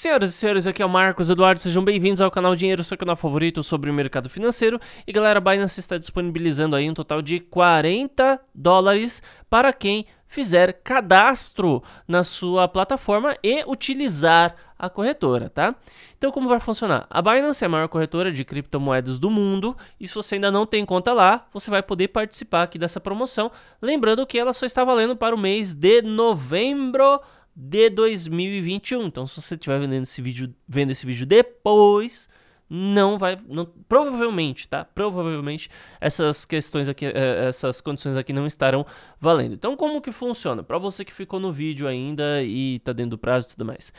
Senhoras e senhores, aqui é o Marcos Eduardo, sejam bem-vindos ao canal Dinheiro, seu canal favorito sobre o mercado financeiro. E galera, a Binance está disponibilizando aí um total de 40 dólares para quem fizer cadastro na sua plataforma e utilizar a corretora, tá? Então, como vai funcionar? A Binance é a maior corretora de criptomoedas do mundo, e se você ainda não tem conta lá, você vai poder participar aqui dessa promoção. Lembrando que ela só está valendo para o mês de novembro de 2021. Então, se você estiver vendo esse vídeo, vendo esse vídeo depois, não vai. Não, provavelmente, tá? Provavelmente essas questões aqui, eh, eh, essas condições aqui não estarão valendo. Então, como que funciona? Para você que ficou no vídeo ainda e tá dentro do prazo e tudo mais.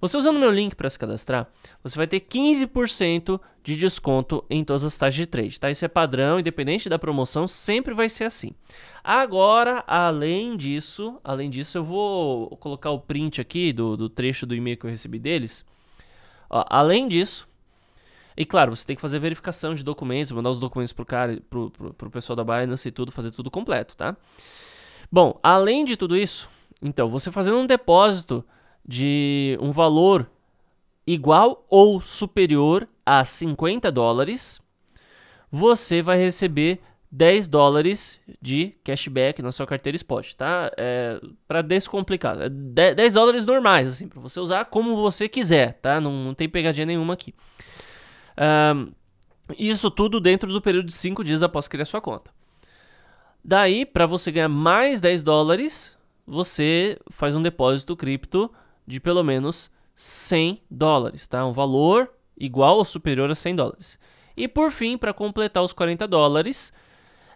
Você usando meu link para se cadastrar, você vai ter 15% de desconto em todas as taxas de trade, tá? Isso é padrão, independente da promoção, sempre vai ser assim. Agora, além disso, além disso, eu vou colocar o print aqui do, do trecho do e-mail que eu recebi deles. Ó, além disso e claro, você tem que fazer verificação de documentos, mandar os documentos pro cara, pro, pro, pro pessoal da Binance e tudo, fazer tudo completo, tá? Bom, além de tudo isso, então, você fazendo um depósito de um valor igual ou superior a 50 dólares, você vai receber 10 dólares de cashback na sua carteira Spot, tá? É, para descomplicar, 10 é dólares normais, assim, para você usar como você quiser, tá? Não, não tem pegadinha nenhuma aqui. Um, isso tudo dentro do período de 5 dias após criar sua conta. Daí, para você ganhar mais 10 dólares, você faz um depósito cripto de pelo menos 100 dólares, tá? Um valor igual ou superior a 100 dólares. E por fim, para completar os 40 dólares,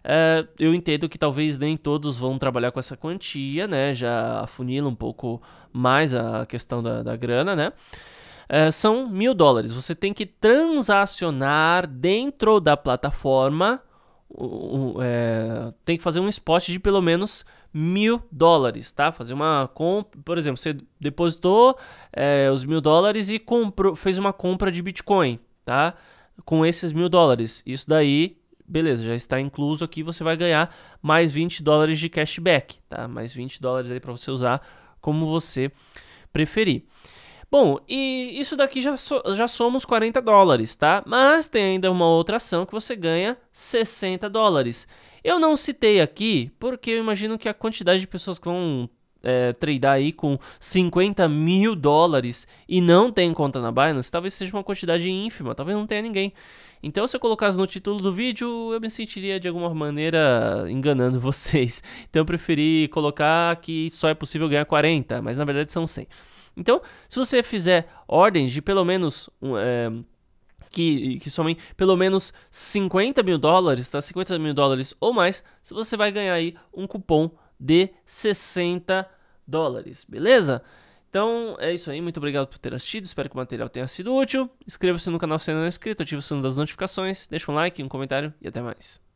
eh, eu entendo que talvez nem todos vão trabalhar com essa quantia, né? Já afunila um pouco mais a questão da, da grana, né? Ah, são mil dólares. Você tem que transacionar dentro da plataforma, uh, uh, tem que fazer um spot de pelo menos mil dólares, tá? Fazer uma compra, por exemplo, você depositou é, os mil dólares e comprou, fez uma compra de Bitcoin, tá? Com esses mil dólares, isso daí beleza, já está incluso aqui, você vai ganhar mais 20 dólares de cashback, tá? Mais 20 dólares aí para você usar como você preferir. Bom, e isso daqui já, so, já somos 40 dólares, tá? Mas tem ainda uma outra ação que você ganha 60 dólares. Eu não citei aqui porque eu imagino que a quantidade de pessoas que vão é, tradear aí com 50 mil dólares e não tem conta na Binance, talvez seja uma quantidade ínfima, talvez não tenha ninguém. Então, se eu colocasse no título do vídeo, eu me sentiria de alguma maneira enganando vocês. Então, eu preferi colocar que só é possível ganhar 40, mas na verdade são 100. Então, se você fizer ordens de pelo menos um, é, que, que somem pelo menos 50 mil dólares, tá? 50 mil dólares ou mais, você vai ganhar aí um cupom de 60 dólares, beleza? Então é isso aí, muito obrigado por ter assistido, espero que o material tenha sido útil. Inscreva-se no canal se ainda não é inscrito, ative o sino das notificações, deixa um like, um comentário e até mais.